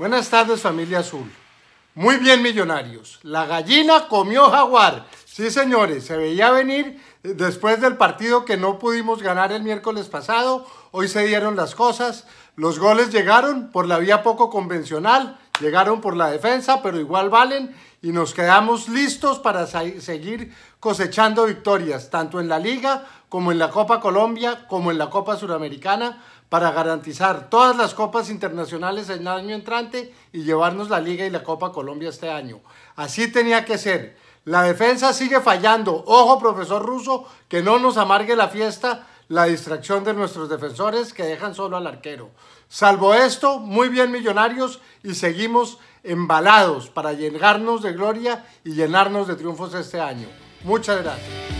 Buenas tardes familia azul. Muy bien millonarios. La gallina comió jaguar. Sí señores, se veía venir después del partido que no pudimos ganar el miércoles pasado. Hoy se dieron las cosas. Los goles llegaron por la vía poco convencional. Llegaron por la defensa, pero igual valen y nos quedamos listos para seguir cosechando victorias, tanto en la Liga como en la Copa Colombia, como en la Copa Suramericana, para garantizar todas las copas internacionales en el año entrante y llevarnos la Liga y la Copa Colombia este año. Así tenía que ser. La defensa sigue fallando. Ojo, profesor ruso, que no nos amargue la fiesta la distracción de nuestros defensores que dejan solo al arquero. Salvo esto, muy bien millonarios y seguimos embalados para llenarnos de gloria y llenarnos de triunfos este año. Muchas gracias.